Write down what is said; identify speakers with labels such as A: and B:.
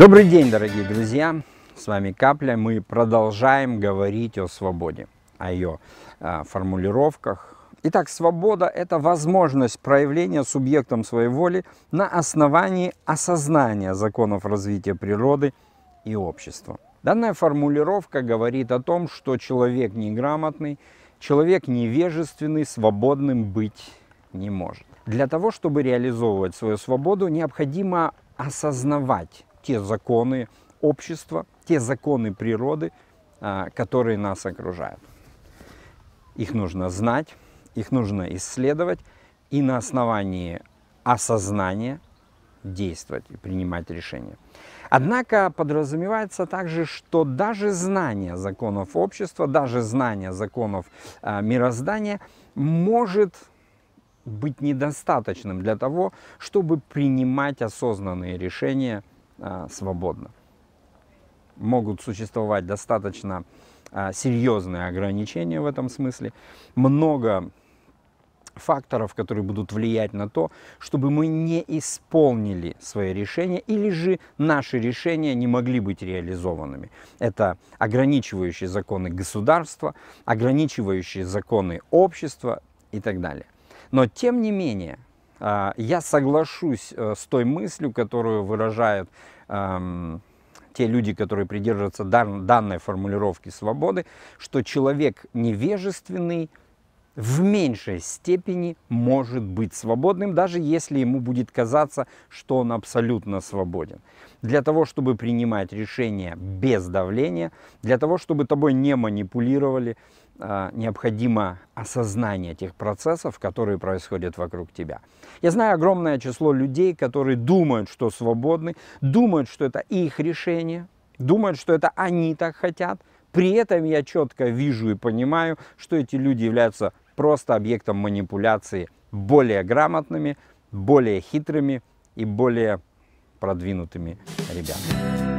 A: Добрый день, дорогие друзья! С вами Капля. Мы продолжаем говорить о свободе, о ее э, а, формулировках. Итак, свобода – это возможность проявления субъектом своей воли на основании осознания законов развития природы и общества. Данная формулировка говорит о том, что человек неграмотный, человек невежественный, свободным быть не может. Для того, чтобы реализовывать свою свободу, необходимо осознавать те законы общества, те законы природы, а, которые нас окружают. Их нужно знать, их нужно исследовать и на основании осознания действовать и принимать решения. Однако подразумевается также, что даже знание законов общества, даже знание законов а, мироздания может быть недостаточным для того, чтобы принимать осознанные решения Э, свободно. Могут существовать достаточно э, серьезные ограничения в этом смысле. Много факторов, которые будут влиять на то, чтобы мы не исполнили свои решения или же наши решения не могли быть реализованными. Это ограничивающие законы государства, ограничивающие законы общества и так далее. Но тем не менее, а, я соглашусь э, с той мыслью, которую выражают эм, те люди, которые придерживаются данной формулировки свободы, что человек невежественный – в меньшей степени может быть свободным, даже если ему будет казаться, что он абсолютно свободен. Для того, чтобы принимать решения без давления, для того, чтобы тобой не манипулировали, э, необходимо осознание тех процессов, которые происходят вокруг тебя. Я знаю огромное число людей, которые думают, что свободны, думают, что это их решение, думают, что это они так хотят, при этом я четко вижу и понимаю, что эти люди являются просто объектом манипуляции более грамотными, более хитрыми и более продвинутыми ребятами.